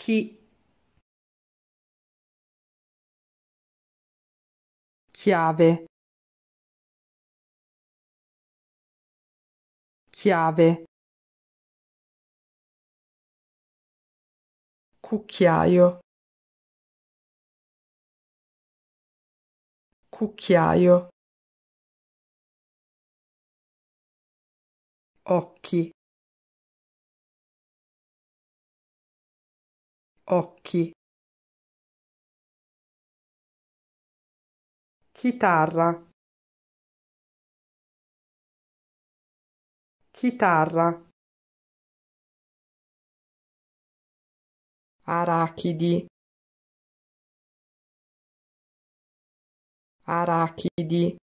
chi, chiave, chiave, cucchiaio, cucchiaio. occhi occhi. Chitarra. Chitarra. Arachidi. Arachidi.